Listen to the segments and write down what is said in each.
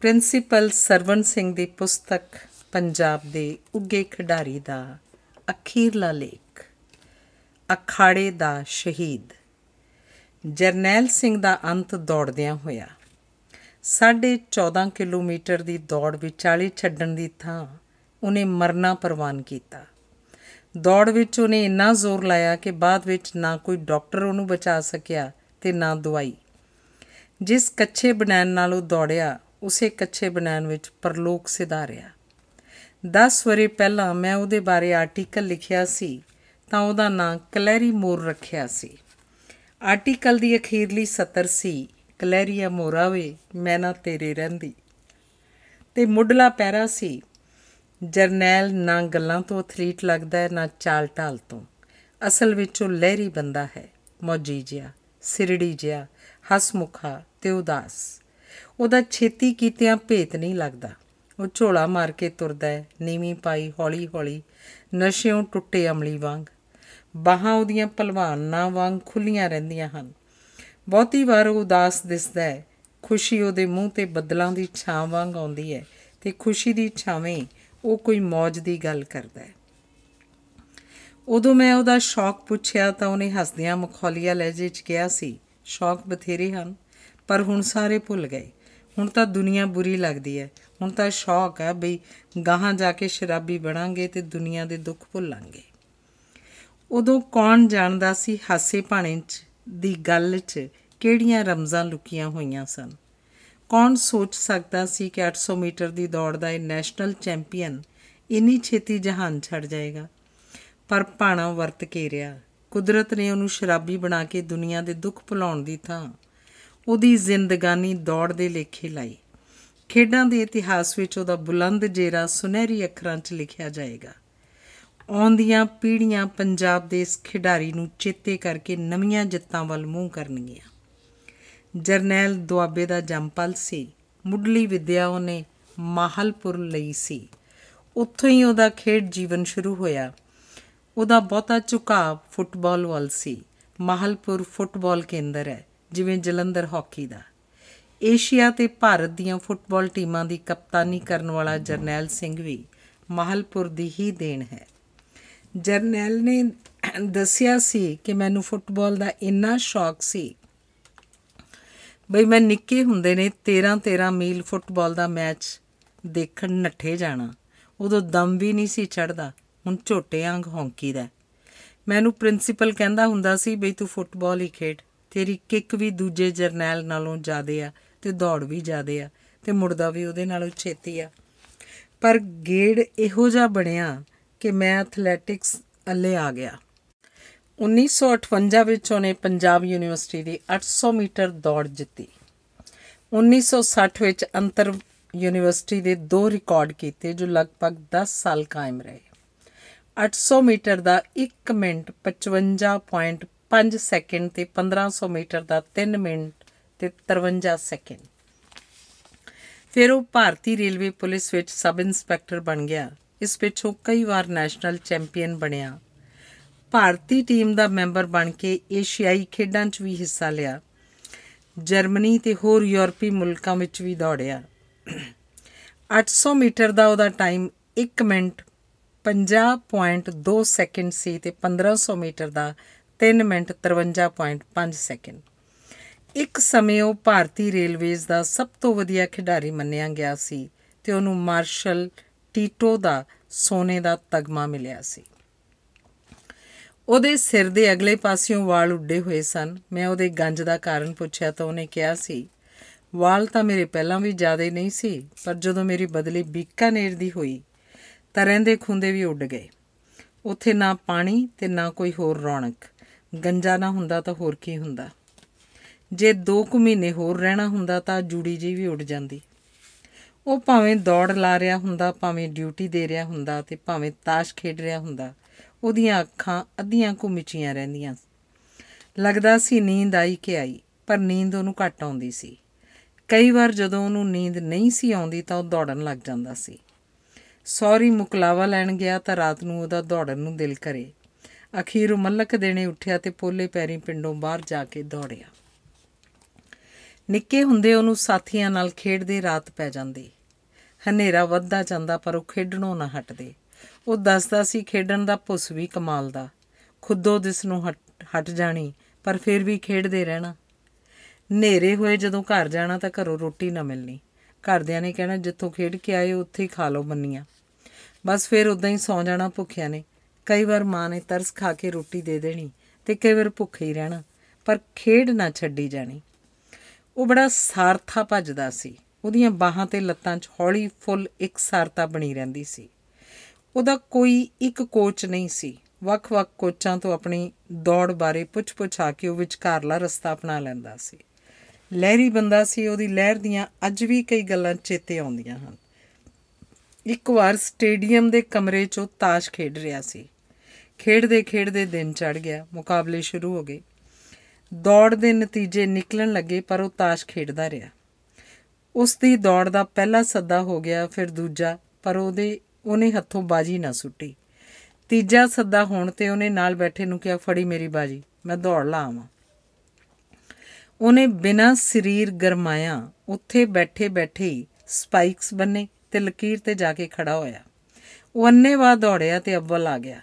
Principal Sarwan Singh ਦੀ ਪੁਸਤਕ ਪੰਜਾਬ ਦੇ ਉੱਗੇ ਖਿਡਾਰੀ ਦਾ ਅਖੀਰਲਾ ਲੇਖ ਅਖਾੜੇ ਦਾ ਸ਼ਹੀਦ ਜਰਨੈਲ ਸਿੰਘ ਦਾ ਅੰਤ ਦੌੜਦਿਆਂ ਹੋਇਆ 14.5 ਕਿਲੋਮੀਟਰ ਦੀ ਦੌੜ ਵਿਚਾਲੇ ਛੱਡਣ ਦੀ ਥਾਂ ਉਹਨੇ ਮਰਨਾ ਪ੍ਰਵਾਨ ਕੀਤਾ ਦੌੜ ਵਿੱਚ ਉਹਨੇ ਇੰਨਾ ਜ਼ੋਰ ਲਾਇਆ ਕਿ ਬਾਅਦ ਵਿੱਚ ਨਾ ਕੋਈ ਡਾਕਟਰ ਉਹਨੂੰ ਬਚਾ ਸਕਿਆ ਤੇ ਨਾ ਦਵਾਈ ਜਿਸ ਕੱਚੇ ਬਣਾਉਣ ਨਾਲ ਉਹ ਦੌੜਿਆ ਉਸੇ ਕੱਚੇ ਬਨਾਨ ਵਿੱਚ ਪਰਲੋਕ ਸਿਧਾਰਿਆ 10 ਵਰੇ ਪਹਿਲਾਂ ਮੈਂ ਉਹਦੇ ਬਾਰੇ ਆਰਟੀਕਲ ਲਿਖਿਆ ਸੀ ਤਾਂ ਉਹਦਾ ਨਾਂ ਕਲੈਰੀ ਮੋਰ ਰੱਖਿਆ ਸੀ ਆਰਟੀਕਲ ਦੀ ਅਖੀਰਲੀ ਸਤਰ ਸੀ ਕਲੈਰੀਆ ਮੋਰਾਵੇ ਮੈਂ ਨਾ ਤੇਰੇ ਰਹਿੰਦੀ ਤੇ ਮੁੱਢਲਾ ਪੈਰਾ ਸੀ ਜਰਨੈਲ ਨਾ ਗੱਲਾਂ ਤੋਂ ਐਥਲੀਟ ਲੱਗਦਾ ਹੈ ਨਾ ਚਾਲ ਢਾਲ ਤੋਂ ਅਸਲ ਵਿੱਚ ਉਹ ਲਹਿਰੀ ਬੰਦਾ ਹੈ ਮੌਜੀ ਜਿਆ ਸਿਰੜੀ ਜਿਆ ਹਸਮੁਖਾ ਤੇ ਉਦਾਸ ਉਹਦਾ ਛੇਤੀ ਕੀਤਿਆਂ ਭੇਤ ਨਹੀਂ ਲੱਗਦਾ ਉਹ ਝੋਲਾ ਮਾਰ ਕੇ ਤੁਰਦਾ ਹੈ ਨੀਵੀਂ ਪਾਈ ਹੌਲੀ-ਹੌਲੀ ਨਸ਼ਿਓਂ ਟੁੱਟੇ ਅਮਲੀ ਵਾਂਗ ਬਾਹਾਂ ਉਹਦੀਆਂ ਪਹਿਲਵਾਨਾਂ ਵਾਂਗ ਖੁੱਲੀਆਂ ਰਹਿੰਦੀਆਂ ਹਨ ਬਹੁਤੀ ਵਾਰ ਉਹ ਉਦਾਸ ਦਿਸਦਾ ਹੈ ਖੁਸ਼ੀ ਉਹਦੇ ਮੂੰਹ ਤੇ ਬੱਦਲਾਂ ਦੀ ਛਾਂ ਵਾਂਗ ਆਉਂਦੀ ਹੈ ਤੇ ਖੁਸ਼ੀ ਦੀ ਛਾਵੇਂ ਉਹ ਕੋਈ ਮੌਜ ਦੀ ਗੱਲ ਕਰਦਾ ਹੈ ਉਦੋਂ ਮੈਂ ਉਹਦਾ ਸ਼ੌਕ ਪੁੱਛਿਆ ਤਾਂ ਉਹਨੇ ਹੱਸਦਿਆਂ ਮਖੌਲੀਆ ਲਹਿਜੇ 'ਚ ਕਿਹਾ ਸੀ ਸ਼ੌਕ ਬਥੇਰੇ ਹਨ ਪਰ ਹੁਣ ਸਾਰੇ ਭੁੱਲ ਗਏ ਹੁਣ ਤਾਂ ਦੁਨੀਆ ਬੁਰੀ ਲੱਗਦੀ ਹੈ ਹੁਣ ਤਾਂ ਸ਼ੌਕ ਹੈ ਬਈ ਗਾਹਾਂ ਜਾ ਕੇ ਸ਼ਰਾਬੀ ਬਣਾਂਗੇ ਤੇ ਦੁਨੀਆ ਦੇ ਦੁੱਖ ਭੁੱਲਾਂਗੇ ਉਦੋਂ ਕੌਣ ਜਾਣਦਾ ਸੀ ਹਾਸੇ ਭਾਣੇ 'ਚ ਦੀ ਗੱਲ 'ਚ ਕਿਹੜੀਆਂ ਰਮਜ਼ਾਂ ਲੁਕੀਆਂ ਹੋਈਆਂ ਸਨ ਕੌਣ ਸੋਚ ਸਕਦਾ ਸੀ ਕਿ 800 ਮੀਟਰ ਦੀ ਦੌੜ ਦਾ ਇਹ ਨੈਸ਼ਨਲ ਚੈਂਪੀਅਨ ਇੰਨੀ ਛੇਤੀ ਜਹਾਨ ਛੱਡ ਜਾਏਗਾ ਪਰ ਭਾਣਾ ਵਰਤ ਕੇ ਰਿਹਾ ਕੁਦਰਤ ਨੇ ਉਹਨੂੰ ਸ਼ਰਾਬੀ ਬਣਾ ਕੇ ਦੁਨੀਆ ਦੇ ਦੁੱਖ ਭੁਲਾਉਣ ਦੀ ਥਾਂ ਉਹਦੀ ਜ਼ਿੰਦਗਾਨੀ ਦੌੜ ਦੇ ਲੇਖੇ ਲਾਈ ਖੇਡਾਂ ਦੇ ਇਤਿਹਾਸ ਵਿੱਚ ਉਹਦਾ ਬੁਲੰਦ ਜੇਰਾ ਸੁਨਹਿਰੀ ਅੱਖਰਾਂ 'ਚ ਲਿਖਿਆ ਜਾਏਗਾ ਆਉਂਦੀਆਂ ਪੀੜ੍ਹੀਆਂ ਪੰਜਾਬ ਦੇ ਇਸ ਖਿਡਾਰੀ ਨੂੰ ਚੇਤੇ ਕਰਕੇ ਨਵੀਆਂ ਜਿੱਤਾਂ ਵੱਲ ਮੂੰਹ ਕਰਨਗੀਆਂ ਜਰਨੈਲ ਦੁਆਬੇ ਦਾ ਜੰਪਲ ਸੀ ਮੁੱਢਲੀ ਵਿਦਿਆ ਉਹਨੇ ਮਾਹਲਪੁਰ ਲਈ ਸੀ ਉੱਥੋਂ ਹੀ ਉਹਦਾ ਖੇਡ ਜੀਵਨ ਸ਼ੁਰੂ ਹੋਇਆ ਉਹਦਾ ਬਹੁਤਾ ਝੁਕਾਅ ਫੁੱਟਬਾਲ ਵੱਲ ਸੀ ਮਾਹਲਪੁਰ ਫੁੱਟਬਾਲ ਕੇਂਦਰ ਹੈ ਜਿਵੇਂ ਜਲੰਧਰ ਹਾਕੀ ਦਾ ਏਸ਼ੀਆ ਤੇ ਭਾਰਤ ਦੀਆਂ ਫੁੱਟਬਾਲ ਟੀਮਾਂ ਦੀ ਕਪਤਾਨੀ ਕਰਨ ਵਾਲਾ ਜਰਨੈਲ ਸਿੰਘ ਵੀ ਮਹਲਪੁਰ ਦੀ ਹੀ ਦੇਣ ਹੈ ਜਰਨੈਲ ਨੇ ਦੱਸਿਆ ਸੀ ਕਿ ਮੈਨੂੰ ਫੁੱਟਬਾਲ ਦਾ ਇੰਨਾ ਸ਼ੌਕ ਸੀ ਬਈ ਮੈਂ ਨਿੱਕੇ ਹੁੰਦੇ ਨੇ 13 13 ਮੀਲ ਫੁੱਟਬਾਲ ਦਾ ਮੈਚ ਦੇਖਣ ਨੱਠੇ ਜਾਣਾ ਉਦੋਂ ਦਮ ਵੀ ਨਹੀਂ ਸੀ ਚੜਦਾ ਹੁਣ ਝੋਟੇ ਵਾਂਗ ਹੌਂਕੀਦਾ ਮੈਨੂੰ ਪ੍ਰਿੰਸੀਪਲ ਕਹਿੰਦਾ ਹੁੰਦਾ ਸੀ ਬਈ ਤੂੰ ਫੁੱਟਬਾਲ ਹੀ ਖੇਡ ਤੇਰੀ ਕਿੱਕ ਵੀ ਦੂਜੇ ਜਰਨੈਲ ਨਾਲੋਂ ਜ਼ਿਆਦੇ ਆ ਤੇ ਦੌੜ ਵੀ ਜ਼ਿਆਦੇ ਆ ਤੇ ਮੁਰਦਾ ਵੀ ਉਹਦੇ ਨਾਲੋਂ ਛੇਤੀ ਆ ਪਰ ਗੇੜ ਇਹੋ ਜਿਹਾ ਬਣਿਆ ਕਿ ਮੈਂ ਐਥਲੈਟਿਕਸ ਅੱਲੇ ਆ ਗਿਆ 1958 ਵਿੱਚ ਉਹਨੇ ਪੰਜਾਬ ਯੂਨੀਵਰਸਿਟੀ ਦੀ 800 ਮੀਟਰ ਦੌੜ ਜਿੱਤੀ 1960 ਵਿੱਚ ਅੰਤਰ ਯੂਨੀਵਰਸਿਟੀ ਦੇ ਦੋ ਰਿਕਾਰਡ ਕੀਤੇ ਜੋ ਲਗਭਗ 10 ਸਾਲ ਕਾਇਮ ਰਹੇ 800 ਮੀਟਰ ਦਾ 1 ਮਿੰਟ 55. 5 ਸੈਕਿੰਡ ਤੇ 1500 ਮੀਟਰ ਦਾ 3 ਮਿੰਟ ਤੇ 53 ਸੈਕਿੰਡ ਫਿਰ ਉਹ ਭਾਰਤੀ ਰੇਲਵੇ ਪੁਲਿਸ ਵਿੱਚ ਸਬ ਇੰਸਪੈਕਟਰ ਬਣ ਗਿਆ ਇਸ ਪਿੱਛੋਂ ਕਈ ਵਾਰ ਨੈਸ਼ਨਲ ਚੈਂਪੀਅਨ ਬਣਿਆ ਭਾਰਤੀ ਟੀਮ ਦਾ ਮੈਂਬਰ ਬਣ ਕੇ ਏਸ਼ੀਆਈ ਖੇਡਾਂ 'ਚ ਵੀ ਹਿੱਸਾ ਲਿਆ ਜਰਮਨੀ ਤੇ ਹੋਰ ਯੂਰਪੀ ਮੁਲਕਾਂ ਵਿੱਚ ਵੀ ਦੌੜਿਆ 800 ਮੀਟਰ ਦਾ ਉਹਦਾ ਟਾਈਮ 1 ਮਿੰਟ 50.2 ਸੈਕਿੰਡ ਸੀ ਤੇ 1500 ਮੀਟਰ ਦਾ 3 ਮਿੰਟ 53.5 ਸੈਕਿੰਡ ਇੱਕ ਸਮੇਂ ਉਹ ਭਾਰਤੀ ਰੇਲਵੇਜ਼ ਦਾ ਸਭ ਤੋਂ ਵਧੀਆ ਖਿਡਾਰੀ ਮੰਨਿਆ ਗਿਆ ਸੀ ਤੇ ਉਹਨੂੰ ਮਾਰਸ਼ਲ ਟੀਟੋ ਦਾ ਸੋਨੇ ਦਾ ਤਗਮਾ ਮਿਲਿਆ ਸੀ ਉਹਦੇ ਸਿਰ ਦੇ ਅਗਲੇ ਪਾਸਿਓਂ ਵਾਲ ਉੱਡੇ ਹੋਏ ਸਨ ਮੈਂ ਉਹਦੇ ਗੰਜ ਦਾ ਕਾਰਨ ਪੁੱਛਿਆ ਤਾਂ ਉਹਨੇ ਕਿਹਾ ਸੀ ਵਾਲ ਤਾਂ ਮੇਰੇ ਪਹਿਲਾਂ ਵੀ ਜ਼ਿਆਦਾ ਨਹੀਂ ਸੀ ਪਰ ਜਦੋਂ ਮੇਰੀ ਬਦਲੀ ਬੀਕਾਨੇਰ ਦੀ ਹੋਈ ਤਾਂ ਰਹਿੰਦੇ ਖੁੰਦੇ ਵੀ ਉੱਡ ਗਏ ਉੱਥੇ ਨਾ ਪਾਣੀ ਤੇ ਨਾ ਕੋਈ ਹੋਰ ਰੌਣਕ ਗੰਜਾ ਨਾ ਹੁੰਦਾ ਤਾਂ ਹੋਰ ਕੀ ਹੁੰਦਾ ਜੇ 2 ਕੁ ਮਹੀਨੇ ਹੋਰ ਰਹਿਣਾ ਹੁੰਦਾ ਤਾਂ ਜੂੜੀ ਜੀ ਵੀ ਉੱਡ ਜਾਂਦੀ ਉਹ ਭਾਵੇਂ ਦੌੜ ਲਾ ਰਿਹਾ ਹੁੰਦਾ ਭਾਵੇਂ ਡਿਊਟੀ ਦੇ ਰਿਹਾ ਹੁੰਦਾ ਤੇ ਭਾਵੇਂ ਤਾਸ਼ ਖੇਡ ਰਿਹਾ ਹੁੰਦਾ ਉਹਦੀਆਂ ਅੱਖਾਂ ਅੱਧੀਆਂ ਕੁ ਮਿਚੀਆਂ ਰਹਿੰਦੀਆਂ ਲੱਗਦਾ ਸੀ ਨੀਂਦ ਆਈ ਕਿ ਆਈ ਪਰ ਨੀਂਦ ਉਹਨੂੰ ਘੱਟ ਆਉਂਦੀ ਸੀ ਕਈ ਵਾਰ ਜਦੋਂ ਉਹਨੂੰ ਨੀਂਦ ਨਹੀਂ ਸੀ ਆਉਂਦੀ ਤਾਂ ਉਹ ਦੌੜਨ ਲੱਗ ਜਾਂਦਾ ਸੀ ਸੌਰੀ ਮੁਕਲਾਵਾ ਲੈਣ ਗਿਆ ਤਾਂ ਰਾਤ ਨੂੰ ਉਹਦਾ ਦੌੜਨ ਨੂੰ ਦਿਲ ਕਰੇ ਅਖੀਰ ਉਹ ਮਲਕ ਦੇਣੇ ਉੱਠਿਆ ਤੇ ਪੋਲੇ ਪੈਰੀ ਪਿੰਡੋਂ ਬਾਹਰ ਜਾ ਕੇ ਦੌੜਿਆ ਨਿੱਕੇ ਹੁੰਦੇ ਉਹਨੂੰ ਸਾਥੀਆਂ ਨਾਲ ਖੇਡਦੇ ਰਾਤ ਪੈ ਜਾਂਦੀ ਹਨੇਰਾ ਵੱਧਦਾ ਜਾਂਦਾ ਪਰ ਉਹ ਖੇਡਣੋਂ ਨਾ ਹਟਦੇ ਉਹ ਦੱਸਦਾ ਸੀ ਖੇਡਣ ਦਾ ਪੁੱਸ ਵੀ ਕਮਾਲ ਦਾ ਖੁੱਦੋ ਦਿਸ ਨੂੰ ਹਟ ਜਾਣੀ ਪਰ ਫਿਰ ਵੀ ਖੇਡਦੇ ਰਹਿਣਾ ਹਨੇਰੇ ਹੋਏ ਜਦੋਂ ਘਰ ਜਾਣਾ ਤਾਂ ਘਰੋਂ ਰੋਟੀ ਨਾ ਮਿਲਣੀ ਘਰਦਿਆਂ ਨੇ ਕਹਿਣਾ ਜਿੱਥੋਂ ਖੇਡ ਕੇ ਆਏ ਉੱਥੇ ਹੀ ਖਾ ਲਓ ਮੰਨੀਆਂ ਬਸ ਫਿਰ ਉਦਾਂ ਹੀ ਸੌ ਜਾਣਾ ਭੁੱਖਿਆਂ ਨੇ ਕਈ ਵਾਰ ਮਾਂ ਨੇ ਤਰਸ ਖਾ ਕੇ ਰੋਟੀ ਦੇ ਦੇਣੀ ਤੇ ਕਈ ਵਾਰ ਭੁੱਖੇ ਹੀ ਰਹਿਣਾ ਪਰ ਖੇਡ ਨਾ ਛੱਡੀ ਜਾਣੀ ਉਹ ਬੜਾ ਸਾਰਥਾ ਭੱਜਦਾ ਸੀ ਉਹਦੀਆਂ ਬਾਹਾਂ ਤੇ ਲੱਤਾਂ 'ਚ ਹੌਲੀ ਫੁੱਲ ਇੱਕ ਸਾਰਤਾ ਬਣੀ ਰਹਿੰਦੀ ਸੀ ਉਹਦਾ ਕੋਈ ਇੱਕ ਕੋਚ ਨਹੀਂ ਸੀ ਵੱਖ-ਵੱਖ ਕੋਚਾਂ ਤੋਂ ਆਪਣੀ ਦੌੜ ਬਾਰੇ ਪੁੱਛ ਪੁਛਾ ਕੇ ਉਹ ਵਿਚਕਾਰਲਾ ਰਸਤਾ ਅਪਣਾ ਲੈਂਦਾ ਸੀ ਲਹਿਰੀ ਬੰਦਾ ਸੀ ਉਹਦੀ ਲਹਿਰ ਦੀਆਂ ਅੱਜ ਵੀ ਕਈ ਗੱਲਾਂ ਚੇਤੇ ਆਉਂਦੀਆਂ ਹਨ ਇੱਕ ਵਾਰ ਸਟੇਡੀਅਮ ਦੇ ਕਮਰੇ 'ਚੋਂ ਤਾਸ਼ ਖੇਡ ਰਿਹਾ ਸੀ ਖੇਡਦੇ ਖੇਡਦੇ ਦਿਨ ਚੜ ਗਿਆ ਮੁਕਾਬਲੇ ਸ਼ੁਰੂ ਹੋ ਗਏ ਦੌੜ ਦੇ ਨਤੀਜੇ ਨਿਕਲਣ ਲੱਗੇ ਪਰ ਉਹ ਤਾਸ਼ ਖੇਡਦਾ ਰਿਹਾ ਉਸ ਦੀ ਦੌੜ ਦਾ ਪਹਿਲਾ ਸੱਦਾ ਹੋ ਗਿਆ ਫਿਰ ਦੂਜਾ ਪਰ ਉਹਦੇ ਉਹਨੇ ਹੱਥੋਂ ਬਾਜੀ ਨਾ ਸੁੱਟੀ ਤੀਜਾ ਸੱਦਾ ਹੋਣ ਤੇ ਉਹਨੇ ਨਾਲ ਬੈਠੇ ਨੂੰ ਕਿਹਾ ਫੜੀ ਮੇਰੀ ਬਾਜੀ ਮੈਂ ਦੌੜ ਲਾਵਾਂ ਉਹਨੇ ਬਿਨਾਂ ਸਰੀਰ ਗਰਮਾਇਆ ਉੱਥੇ ਬੈਠੇ ਬੈਠੇ ਸਪਾਈਕਸ ਬੰਨੇ ਤੇ ਲਕੀਰ ਤੇ ਜਾ ਕੇ ਖੜਾ ਹੋਇਆ ਉਹ ਅੰਨੇਵਾ ਦੌੜਿਆ ਤੇ ਅਵਲ ਆ ਗਿਆ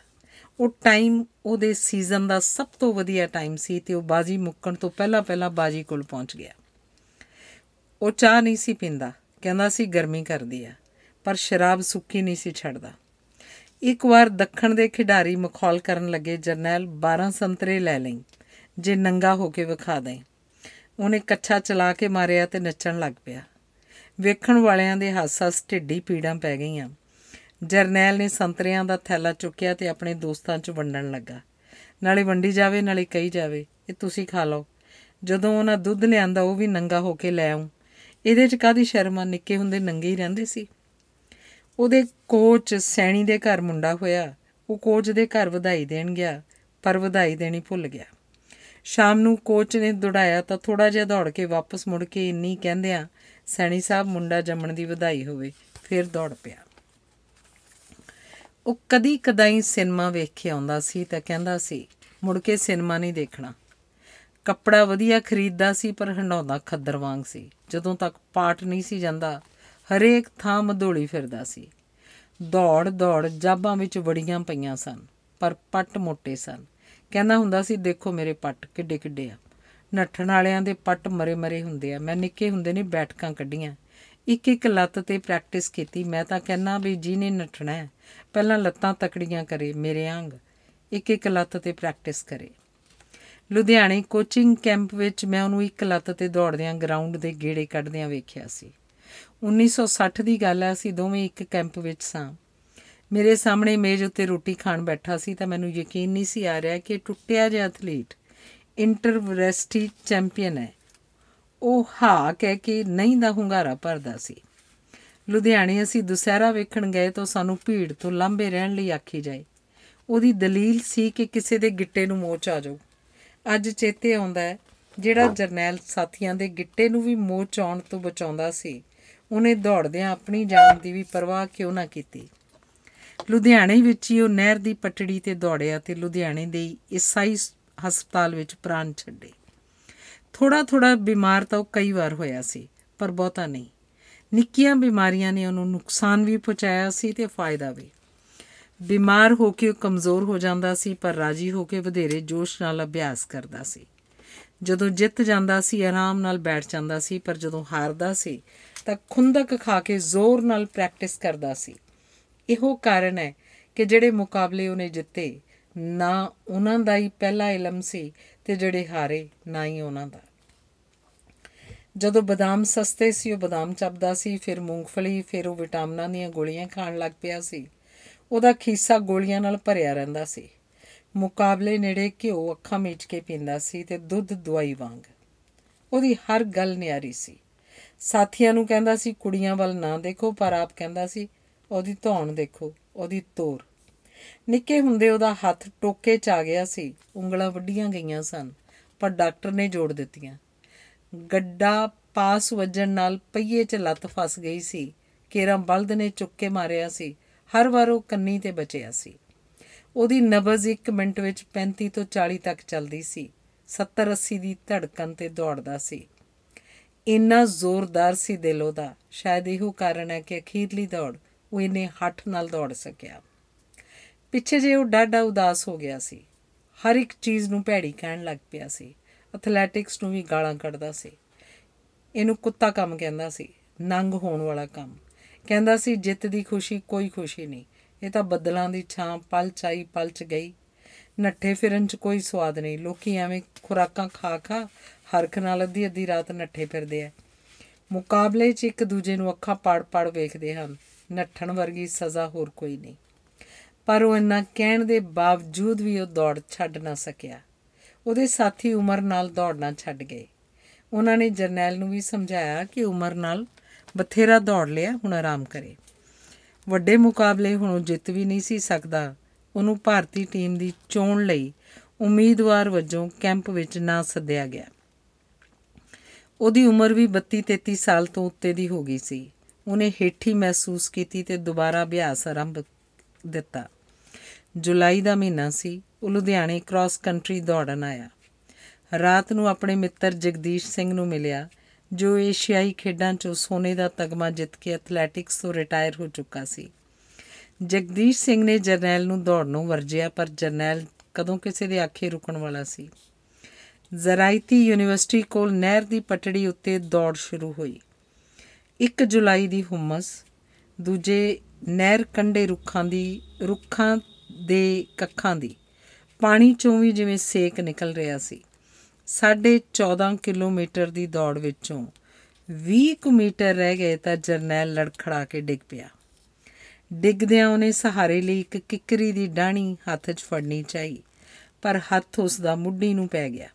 ਉਹ ਟਾਈਮ ਉਹਦੇ ਸੀਜ਼ਨ ਦਾ ਸਭ ਤੋਂ ਵਧੀਆ ਟਾਈਮ ਸੀ ਤੇ ਉਹ ਬਾਜੀ ਮੁੱਕਣ ਤੋਂ ਪਹਿਲਾਂ ਪਹਿਲਾਂ ਬਾਜੀ ਕੋਲ ਪਹੁੰਚ ਗਿਆ ਉਹ ਚਾਹ ਨਹੀਂ ਸੀ ਪੀਂਦਾ ਕਹਿੰਦਾ ਸੀ ਗਰਮੀ ਕਰਦੀ ਆ ਪਰ ਸ਼ਰਾਬ ਸੁੱਕੀ ਨਹੀਂ ਸੀ ਛੱਡਦਾ ਇੱਕ ਵਾਰ ਦੱਖਣ ਦੇ ਖਿਡਾਰੀ ਮਖੌਲ ਕਰਨ ਲੱਗੇ ਜਰਨੈਲ 12 ਸੰਤਰੇ ਲੈ ਲਈ ਜੇ ਨੰਗਾ ਹੋ ਕੇ ਵਿਖਾ ਦੇ ਉਹਨੇ ਕੱਛਾ ਚਲਾ ਕੇ ਮਾਰਿਆ ਤੇ ਨੱਚਣ ਲੱਗ ਪਿਆ ਵੇਖਣ ਵਾਲਿਆਂ ਦੇ ਹੱਸ-ਹੱਸ ਢਿੱਡੀ ਪੀੜਾਂ ਪੈ ਗਈਆਂ ਜਰਨੈਲ ਨੇ ਸੰਤਰਿਆਂ ਦਾ ਥੈਲਾ ਚੁੱਕਿਆ ਤੇ ਆਪਣੇ ਦੋਸਤਾਂ 'ਚ ਵੰਡਣ ਲੱਗਾ ਨਾਲੇ ਵੰਡੀ ਜਾਵੇ ਨਾਲੇ ਕਹੀ ਜਾਵੇ ਇਹ ਤੁਸੀਂ ਖਾ ਲਓ ਜਦੋਂ ਉਹਨਾਂ ਦੁੱਧ ਲਿਆਂਦਾ ਉਹ ਵੀ ਨੰਗਾ ਹੋ ਕੇ ਲੈ ਆਉਂ ਇਹਦੇ 'ਚ ਕਾਦੀ ਸ਼ਰਮ ਆ ਨਿੱਕੇ ਹੁੰਦੇ ਨੰਗੇ ਹੀ ਰਹਿੰਦੇ ਸੀ ਉਹਦੇ ਕੋਚ ਸੈਣੀ ਦੇ ਘਰ ਮੁੰਡਾ ਹੋਇਆ ਉਹ ਕੋਚ ਦੇ ਘਰ ਵਧਾਈ ਦੇਣ ਗਿਆ ਪਰ ਵਧਾਈ ਦੇਣੀ ਭੁੱਲ ਗਿਆ ਸ਼ਾਮ ਨੂੰ ਕੋਚ ਨੇ ਦੌੜਾਇਆ ਤਾਂ ਥੋੜਾ ਜਿਹਾ ਦੌੜ ਕੇ ਵਾਪਸ ਮੁੜ ਕੇ ਇੰਨੀ ਕਹਿੰਦੇ ਆ ਸੈਣੀ ਸਾਹਿਬ ਮੁੰਡਾ ਜੰਮਣ ਦੀ ਵਧਾਈ ਹੋਵੇ ਫਿਰ ਦੌੜ ਪਿਆ ਉਹ ਕਦੀ ਕਦਾਈ ਸਿਨੇਮਾ ਵੇਖ ਕੇ ਆਉਂਦਾ ਸੀ ਤਾਂ ਕਹਿੰਦਾ ਸੀ ਮੁੜ ਕੇ ਸਿਨੇਮਾ ਨਹੀਂ ਦੇਖਣਾ ਕੱਪੜਾ ਵਧੀਆ ਖਰੀਦਦਾ ਸੀ ਪਰ ਹੰਡਾਉਂਦਾ ਖੱਦਰ ਵਾਂਗ ਸੀ ਜਦੋਂ ਤੱਕ ਪਾਟ ਨਹੀਂ ਸੀ ਜਾਂਦਾ ਹਰੇਕ ਥਾਂ ਮਧੋਲੀ ਫਿਰਦਾ ਸੀ ਦੌੜ ਦੌੜ ਜਾਬਾਂ ਵਿੱਚ ਵੜੀਆਂ ਪਈਆਂ ਸਨ ਪਰ ਪੱਟ ਮੋਟੇ ਸਨ ਕਹਿੰਦਾ ਹੁੰਦਾ ਸੀ ਦੇਖੋ ਮੇਰੇ ਪੱਟ ਕਿੱਡੇ ਕਿੱਡੇ ਆ ਨੱਠਣ ਵਾਲਿਆਂ ਦੇ ਪੱਟ ਮਰੇ-ਮਰੇ ਹੁੰਦੇ ਆ ਮੈਂ ਨਿੱਕੇ ਹੁੰਦੇ ਨੇ ਬੈਠਕਾਂ ਕੱਢੀਆਂ ਇੱਕ ਇੱਕ ਲੱਤ ਤੇ ਪ੍ਰੈਕਟਿਸ ਕੀਤੀ ਮੈਂ ਤਾਂ ਕਹਿੰਨਾ ਵੀ ਜਿਹਨੇ ਨੱਠਣਾ ਹੈ ਪਹਿਲਾਂ ਲੱਤਾਂ ਤਕੜੀਆਂ ਕਰੇ ਮੇਰੇ ਅੰਗ ਇੱਕ ਇੱਕ ਲੱਤ ਤੇ ਪ੍ਰੈਕਟਿਸ ਕਰੇ ਲੁਧਿਆਣੇ ਕੋਚਿੰਗ ਕੈਂਪ ਵਿੱਚ ਮੈਂ ਉਹਨੂੰ ਇੱਕ ਲੱਤ ਤੇ ਦੌੜਦਿਆਂ ਗਰਾਊਂਡ ਦੇ ਗੇੜੇ ਕੱਢਦਿਆਂ ਵੇਖਿਆ ਸੀ 1960 ਦੀ ਗੱਲ ਹੈ ਅਸੀਂ ਦੋਵੇਂ ਇੱਕ ਕੈਂਪ ਵਿੱਚ ਸਾਂ ਮੇਰੇ ਸਾਹਮਣੇ ਮੇਜ਼ ਉੱਤੇ ਰੋਟੀ ਖਾਣ ਬੈਠਾ ਸੀ ਤਾਂ ਮੈਨੂੰ ਯਕੀਨ ਨਹੀਂ ਸੀ ਆ ਰਿਹਾ ਕਿ ਟੁੱਟਿਆ ਜਿਹਾ ਐਥਲੀਟ ਇੰਟਰਵਰੈਸਟੀ ਚੈਂਪੀਅਨ ਹੈ ਉਹ ਹਾ ਕਹਿ ਕੇ ਨਹੀਂ ਦਾ ਹੁੰਗਾਰਾ ਭਰਦਾ ਸੀ ਲੁਧਿਆਣੇ ਅਸੀਂ ਦੁਸਹਿਰਾ ਵੇਖਣ ਗਏ ਤਾਂ ਸਾਨੂੰ ਭੀੜ ਤੋਂ ਲੰਬੇ ਰਹਿਣ ਲਈ ਆਖੀ ਜਾਏ ਉਹਦੀ ਦਲੀਲ ਸੀ ਕਿ ਕਿਸੇ ਦੇ ਗਿੱਟੇ ਨੂੰ ਮੋਚ ਆ ਜਾਊ ਅੱਜ ਚੇਤੇ ਆਉਂਦਾ ਹੈ ਜਿਹੜਾ ਜਰਨੈਲ ਸਾਥੀਆਂ ਦੇ ਗਿੱਟੇ ਨੂੰ ਵੀ ਮੋਚ ਆਉਣ ਤੋਂ ਬਚਾਉਂਦਾ ਸੀ ਉਹਨੇ ਦੌੜਦਿਆਂ ਆਪਣੀ ਜਾਨ ਦੀ ਵੀ ਪਰਵਾਹ ਕਿਉਂ ਨਾ ਕੀਤੀ ਲੁਧਿਆਣੇ ਵਿੱਚ ਹੀ ਉਹ ਨਹਿਰ ਦੀ ਪਟੜੀ ਤੇ ਦੌੜਿਆ ਤੇ ਲੁਧਿਆਣੇ ਦੇ ਈਸਾਈ ਹਸਪਤਾਲ ਵਿੱਚ ਪ੍ਰਾਣ ਛੱਡੇ ਥੋੜਾ ਥੋੜਾ ਬਿਮਾਰ ਤਾਂ ਉਹ ਕਈ ਵਾਰ ਹੋਇਆ ਸੀ ਪਰ ਬਹੁਤਾ ਨਹੀਂ ਨਿੱਕੀਆਂ ਬਿਮਾਰੀਆਂ ਨੇ ਉਹਨੂੰ ਨੁਕਸਾਨ ਵੀ ਪਹੁੰਚਾਇਆ ਸੀ ਤੇ ਫਾਇਦਾ ਵੀ ਬਿਮਾਰ ਹੋ ਕੇ ਉਹ ਕਮਜ਼ੋਰ ਹੋ ਜਾਂਦਾ ਸੀ ਪਰ ਰਾਜੀ ਹੋ ਕੇ ਵਧੇਰੇ ਜੋਸ਼ ਨਾਲ ਅਭਿਆਸ ਕਰਦਾ ਸੀ ਜਦੋਂ ਜਿੱਤ ਜਾਂਦਾ ਸੀ ਆਰਾਮ ਨਾਲ ਬੈਠ ਜਾਂਦਾ ਸੀ ਪਰ ਜਦੋਂ ਹਾਰਦਾ ਸੀ ਤਾਂ ਖੁੰਦਕ ਖਾ ਕੇ ਜ਼ੋਰ ਨਾਲ ਪ੍ਰੈਕਟਿਸ ਕਰਦਾ ਸੀ ਇਹੋ ਕਾਰਨ ਹੈ ਕਿ ਜਿਹੜੇ ਮੁਕਾਬਲੇ ਉਹਨੇ ਜਿੱਤੇ ਨਾ ਉਹਨਾਂ ਦਾ ਹੀ ਪਹਿਲਾ ਇਲਮ ਸੀ ਤੇ ਜਿਹੜੇ ਹਾਰੇ ਨਾ ਹੀ ਉਹਨਾਂ ਦਾ ਜਦੋਂ ਬਦਾਮ ਸਸਤੇ ਸੀ ਉਹ ਬਦਾਮ ਚੱਬਦਾ ਸੀ ਫਿਰ ਮੂੰਗਫਲੀ ਫਿਰ ਉਹ ਵਿਟਾਮਿਨਾਂ ਦੀਆਂ ਗੋਲੀਆਂ ਖਾਣ ਲੱਗ ਪਿਆ ਸੀ ਉਹਦਾ ਖੀਸਾ ਗੋਲੀਆਂ ਨਾਲ ਭਰਿਆ ਰਹਿੰਦਾ ਸੀ ਮੁਕਾਬਲੇ ਨੇੜੇ ਘਿਓ ਅੱਖਾਂ ਮੀਚ ਕੇ ਪੀਂਦਾ ਸੀ ਤੇ ਦੁੱਧ ਦਵਾਈ ਵਾਂਗ ਉਹਦੀ ਹਰ ਗੱਲ ਨਿਆਰੀ ਸੀ ਸਾਥੀਆਂ ਨੂੰ ਕਹਿੰਦਾ ਸੀ ਕੁੜੀਆਂ ਵੱਲ ਨਾ ਦੇਖੋ ਪਰ ਆਪ ਕਹਿੰਦਾ ਸੀ ਉਹਦੀ ਧੌਣ ਦੇਖੋ ਉਹਦੀ ਤੋਰ ਨਿੱਕੇ ਹੁੰਦੇ ਉਹਦਾ ਹੱਥ ਟੋਕੇ 'ਚ ਆ ਗਿਆ ਸੀ ਉਂਗਲਾਂ ਵੱਡੀਆਂ ਗਈਆਂ ਸਨ ਪਰ ਡਾਕਟਰ ਨੇ ਜੋੜ ਦਿੱਤੀਆਂ ਗੱਡਾ ਪਾਸ ਵੱਜਣ ਨਾਲ ਪਈਏ 'ਚ ਲੱਤ ਫਸ ਗਈ ਸੀ ਕੇਰਾ ਬਲਦ ਨੇ ਚੁੱਕ ਕੇ ਮਾਰਿਆ ਸੀ ਹਰ ਵਾਰ ਉਹ ਕੰਨੀ ਤੇ ਬਚਿਆ ਸੀ ਉਹਦੀ ਨਬਜ਼ 1 ਮਿੰਟ ਵਿੱਚ 35 ਤੋਂ 40 ਤੱਕ ਚੱਲਦੀ ਸੀ 70 80 ਦੀ ਧੜਕਣ ਤੇ ਦੌੜਦਾ ਸੀ ਇੰਨਾ ਜ਼ੋਰਦਾਰ ਸੀ ਦਿਲ ਉਹਦਾ ਸ਼ਾਇਦ ਇਹੋ ਕਾਰਨ ਹੈ ਕਿ ਅਖੀਰਲੀ ਦੌੜ ਉਹ ਇਹਨੇ ਹੱਠ ਨਾਲ ਦੌੜ ਸਕਿਆ ਪਿੱਛੇ ਜੇ ਉਹ ਡਾਡਾ ਉਦਾਸ ਹੋ ਗਿਆ ਸੀ ਹਰ ਇੱਕ ਚੀਜ਼ ਨੂੰ ਭੈੜੀ ਕਹਿਣ ਲੱਗ ਪਿਆ ਸੀ ਐਥਲੈਟਿਕਸ ਨੂੰ ਵੀ ਗਾਲਾਂ ਕੱਢਦਾ ਸੀ ਇਹਨੂੰ ਕੁੱਤਾ ਕੰਮ ਕਹਿੰਦਾ ਸੀ ਨੰਗ ਹੋਣ ਵਾਲਾ ਕੰਮ ਕਹਿੰਦਾ ਸੀ ਜਿੱਤ ਦੀ ਖੁਸ਼ੀ ਕੋਈ ਖੁਸ਼ੀ ਨਹੀਂ ਇਹ ਤਾਂ ਬੱਦਲਾਂ ਦੀ ਛਾਂ ਚਾਈ ਪਲ ਚ ਗਈ ਨੱਠੇ ਫਿਰਨ 'ਚ ਕੋਈ ਸਵਾਦ ਨਹੀਂ ਲੋਕੀ ਐਵੇਂ ਖੁਰਾਕਾਂ ਖਾ ਖਾ ਹਰਖ ਨਾਲ ਅੱਧੀ ਅੱਧੀ ਰਾਤ ਨੱਠੇ ਫਿਰਦੇ ਆ ਮੁਕਾਬਲੇ 'ਚ ਇੱਕ ਦੂਜੇ ਨੂੰ ਅੱਖਾਂ ਪਾੜ-ਪਾੜ ਵੇਖਦੇ ਹਨ ਨੱਠਣ ਵਰਗੀ ਸਜ਼ਾ ਹੋਰ ਕੋਈ ਨਹੀਂ ਪਰ ਉਹ ਇੰਨਾ ਕਹਿਣ ਦੇ ਬਾਵਜੂਦ ਵੀ ਉਹ ਦੌੜ ਛੱਡ ਨਾ ਸਕਿਆ ਉਹਦੇ ਸਾਥੀ ਉਮਰ ਨਾਲ ਦੌੜਨਾ ਛੱਡ ਗਏ ਉਹਨਾਂ ਨੇ ਜਰਨੈਲ ਨੂੰ ਵੀ ਸਮਝਾਇਆ ਕਿ ਉਮਰ ਨਾਲ ਬਥੇਰਾ ਦੌੜ ਲਿਆ ਹੁਣ ਆਰਾਮ ਕਰੇ ਵੱਡੇ ਮੁਕਾਬਲੇ ਹੁਣ ਉਹ ਜਿੱਤ ਵੀ ਨਹੀਂ ਸੀ ਸਕਦਾ ਉਹਨੂੰ ਭਾਰਤੀ ਟੀਮ ਦੀ ਚੋਣ ਲਈ ਉਮੀਦਵਾਰ ਵਜੋਂ ਕੈਂਪ ਵਿੱਚ ਨਾ ਸੱਦਿਆ ਗਿਆ ਉਹਦੀ ਉਮਰ ਵੀ 32 33 ਸਾਲ ਤੋਂ ਉੱਤੇ ਦੀ ਹੋ ਗਈ ਸੀ ਉਹਨੇ ਹੇਠੀ ਮਹਿਸੂਸ ਕੀਤੀ ਤੇ ਦੁਬਾਰਾ ਅਭਿਆਸ ਆਰੰਭ ਦਿੱਤਾ ਜੁਲਾਈ ਦਾ ਮਹੀਨਾ ਸੀ ਉਹ ਲੁਧਿਆਣੇ ਕ੍ਰਾਸ ਕੰਟਰੀ ਦੌੜਨ ਆਇਆ ਰਾਤ ਨੂੰ ਆਪਣੇ ਮਿੱਤਰ ਜਗਦੀਸ਼ ਸਿੰਘ ਨੂੰ ਮਿਲਿਆ ਜੋ ਏਸ਼ੀਆਈ ਖੇਡਾਂ 'ਚ ਸੋਨੇ ਦਾ ਤਗਮਾ ਜਿੱਤ ਕੇ ਐਥਲੈਟਿਕਸ ਤੋਂ ਰਿਟਾਇਰ ਹੋ ਚੁੱਕਾ ਸੀ ਜਗਦੀਸ਼ ਸਿੰਘ ਨੇ ਜਰਨੈਲ ਨੂੰ ਦੌੜਨੋਂ ਵਰਜਿਆ ਪਰ ਜਰਨੈਲ ਕਦੋਂ ਕਿਸੇ ਦੇ ਆਖੇ ਰੁਕਣ ਵਾਲਾ ਸੀ ਜ਼ਰਾਇਤੀ ਯੂਨੀਵਰਸਿਟੀ ਕੋਲ ਨਹਿਰ ਦੀ ਪਟੜੀ ਉੱਤੇ ਦੌੜ ਸ਼ੁਰੂ ਹੋਈ ਇੱਕ ਜੁਲਾਈ ਦੀ ਹੁਮਸ ਦੂਜੇ ਨਹਿਰ ਕੰਢੇ ਰੁੱਖਾਂ ਦੀ ਰੁੱਖਾਂ ਦੇ ਕੱਖਾਂ ਦੀ ਪਾਣੀ ਚੋਂ ਵੀ ਜਿਵੇਂ ਸੇਕ ਨਿਕਲ ਰਿਹਾ ਸੀ ਸਾਡੇ 14 ਕਿਲੋਮੀਟਰ ਦੀ ਦੌੜ ਵਿੱਚੋਂ 20 ਕੁ ਮੀਟਰ ਰਹਿ ਗਏ ਤਾਂ ਜਰਨੈਲ ਲੜਖੜਾ ਕੇ ਡਿੱਗ ਪਿਆ ਡਿੱਗਦਿਆਂ ਉਹਨੇ ਸਹਾਰੇ ਲਈ ਇੱਕ ਕਿੱਕਰੀ ਦੀ ਡਾਣੀ ਹੱਥ 'ਚ ਫੜਨੀ ਚਾਹੀ ਪਰ ਹੱਥ ਉਸ ਦਾ ਮੁੱਢੀ ਨੂੰ ਪੈ ਗਿਆ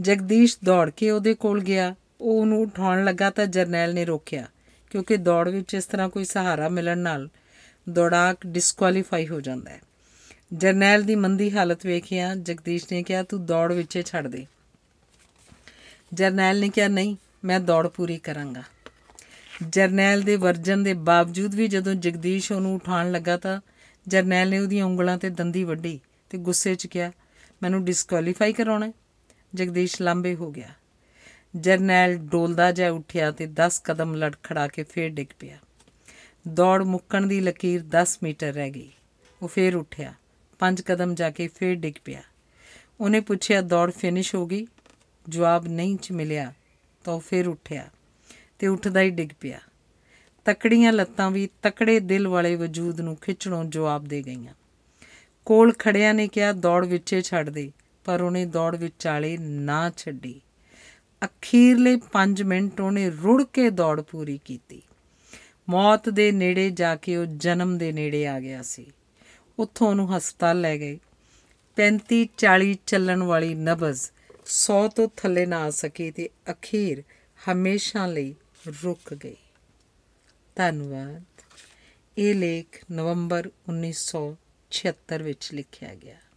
ਜਗਦੀਸ਼ ਦੌੜ ਕੇ ਉਹਦੇ ਕੋਲ ਗਿਆ ਉਹ ਨੂੰ ਉਠਾਉਣ ਲੱਗਾ ਤਾਂ ਜਰਨੈਲ ਨੇ ਰੋਕਿਆ ਕਿਉਂਕਿ ਦੌੜ ਵਿੱਚ ਇਸ ਤਰ੍ਹਾਂ ਕੋਈ ਸਹਾਰਾ ਮਿਲਣ ਨਾਲ ਦੌੜਾਕ ਡਿਸਕੁਆਲੀਫਾਈ ਹੋ ਜਾਂਦਾ ਹੈ ਜਰਨੈਲ ਦੀ ਮੰਦੀ ਹਾਲਤ ਵੇਖਿਆ ਜਗਦੀਸ਼ ਨੇ ਕਿਹਾ ਤੂੰ ਦੌੜ ਵਿੱਚੇ ਛੱਡ ਦੇ ਜਰਨੈਲ ਨੇ ਕਿਹਾ ਨਹੀਂ ਮੈਂ ਦੌੜ ਪੂਰੀ ਕਰਾਂਗਾ ਜਰਨੈਲ ਦੇ ਵਰਜਨ ਦੇ ਬਾਵਜੂਦ ਵੀ ਜਦੋਂ ਜਗਦੀਸ਼ ਉਹਨੂੰ ਉਠਾਉਣ ਲੱਗਾ ਤਾਂ ਜਰਨੈਲ ਨੇ ਉਹਦੀਆਂ ਉਂਗਲਾਂ ਤੇ ਦੰਦੀ ਵੱਢੀ ਤੇ ਗੁੱਸੇ 'ਚ ਕਿਹਾ ਮੈਨੂੰ ਡਿਸਕੁਆਲੀਫਾਈ ਕਰਾਉਣਾ ਜਗਦੀਸ਼ ਲੰਬੇ ਹੋ ਗਿਆ ਜਰਨੈਲ ਡੋਲਦਾ ਜਾ ਉੱਠਿਆ ਤੇ 10 ਕਦਮ ਲੜਖੜਾ ਕੇ ਫੇਰ ਡਿੱਗ ਪਿਆ ਦੌੜ ਮੁੱਕਣ ਦੀ ਲਕੀਰ 10 ਮੀਟਰ ਰਹਿ ਗਈ ਉਹ ਫੇਰ ਉੱਠਿਆ 5 ਕਦਮ ਜਾ ਕੇ ਫੇਰ ਡਿੱਗ ਪਿਆ ਉਹਨੇ ਪੁੱਛਿਆ ਦੌੜ ਫਿਨਿਸ਼ ਹੋ ਗਈ ਜਵਾਬ ਨਹੀਂ ਚ ਮਿਲਿਆ ਤਾਂ ਉਹ ਫੇਰ ਉੱਠਿਆ ਤੇ ਉੱਠਦਾ ਹੀ ਡਿੱਗ ਪਿਆ ਤਕੜੀਆਂ ਲੱਤਾਂ ਵੀ ਤਕੜੇ ਦਿਲ ਵਾਲੇ ਵਜੂਦ ਨੂੰ ਖਿੱਚਣੋਂ ਜਵਾਬ ਦੇ ਗਈਆਂ ਕੋਲ ਖੜਿਆ ਨੇ ਕਿਹਾ ਦੌੜ ਵਿੱਚੇ ਛੱਡ ਦੇ ਪਰ ਉਹਨੇ ਦੌੜ ਵਿਚਾਲੇ ਨਾ ਛੱਡੀ ਅਖੀਰਲੇ 5 ਮਿੰਟ ਉਹਨੇ ਰੁੜ ਕੇ ਦੌੜ ਪੂਰੀ ਕੀਤੀ ਮੌਤ ਦੇ ਨੇੜੇ ਜਾ ਕੇ ਉਹ ਜਨਮ ਦੇ ਨੇੜੇ ਆ ਗਿਆ ਸੀ ਉੱਥੋਂ ਉਹਨੂੰ ਹਸਪਤਾਲ ਲੈ ਗਏ 35 40 ਚੱਲਣ ਵਾਲੀ ਨਬਜ਼ 100 ਤੋਂ ਥੱਲੇ ਨਾ ਆ ਸਕੀ ਤੇ ਅਖੀਰ ਹਮੇਸ਼ਾ ਲਈ ਰੁਕ ਗਈ ਧੰਨਵਾਦ ਇਹ ਲੇਖ ਨਵੰਬਰ 1976 ਵਿੱਚ ਲਿਖਿਆ ਗਿਆ